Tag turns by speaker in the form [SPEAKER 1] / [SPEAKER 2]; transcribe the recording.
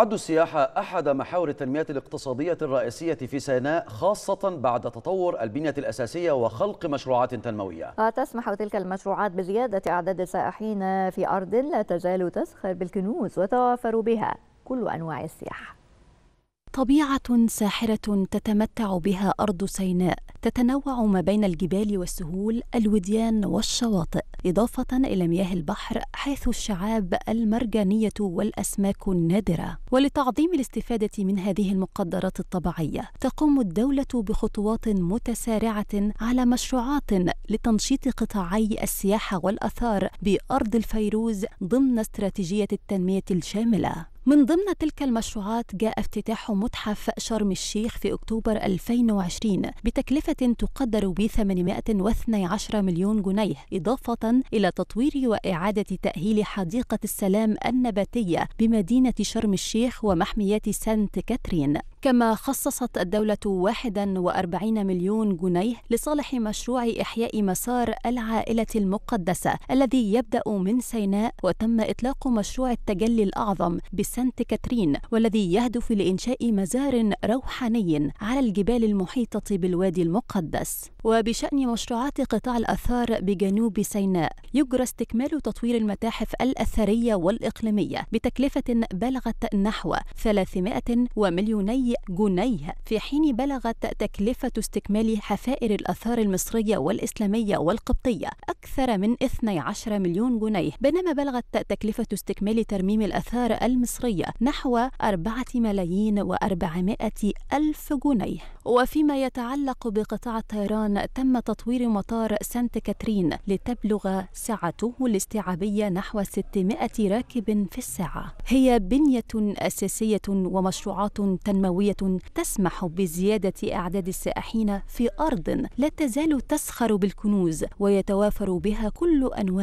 [SPEAKER 1] تعد السياحة أحد محاور التنمية الاقتصادية الرئيسية في سيناء خاصة بعد تطور البنية الأساسية وخلق مشروعات تنموية
[SPEAKER 2] تسمح تلك المشروعات بزيادة أعداد السائحين في أرض لا تزال تزخر بالكنوز وتوافر بها كل أنواع السياحة
[SPEAKER 1] طبيعه ساحره تتمتع بها ارض سيناء تتنوع ما بين الجبال والسهول الوديان والشواطئ اضافه الى مياه البحر حيث الشعاب المرجانيه والاسماك النادره ولتعظيم الاستفاده من هذه المقدرات الطبيعيه تقوم الدوله بخطوات متسارعه على مشروعات لتنشيط قطاعي السياحه والاثار بارض الفيروز ضمن استراتيجيه التنميه الشامله من ضمن تلك المشروعات جاء افتتاح متحف شرم الشيخ في أكتوبر 2020 بتكلفة تقدر ب 812 مليون جنيه إضافة إلى تطوير وإعادة تأهيل حديقة السلام النباتية بمدينة شرم الشيخ ومحميات سانت كاترين كما خصصت الدولة 41 مليون جنيه لصالح مشروع إحياء مسار العائلة المقدسة الذي يبدأ من سيناء وتم إطلاق مشروع التجلي الأعظم بس سانت كاترين والذي يهدف لإنشاء مزار روحاني على الجبال المحيطة بالوادي المقدس وبشأن مشروعات قطاع الآثار بجنوب سيناء يجرى استكمال تطوير المتاحف الأثرية والإقليمية بتكلفة بلغت نحو 300 ومليوني جنيه في حين بلغت تكلفة استكمال حفائر الآثار المصرية والإسلامية والقبطية أكثر من 12 مليون جنيه بينما بلغت تكلفة استكمال ترميم الآثار المصرية المصرية نحو 4 ملايين و ألف جنيه وفيما يتعلق بقطاع الطيران تم تطوير مطار سانت كاترين لتبلغ سعته الاستيعابية نحو 600 راكب في الساعة هي بنية أساسية ومشروعات تنموية تسمح بزيادة أعداد السائحين في أرض لا تزال تسخر بالكنوز ويتوافر بها كل أنواع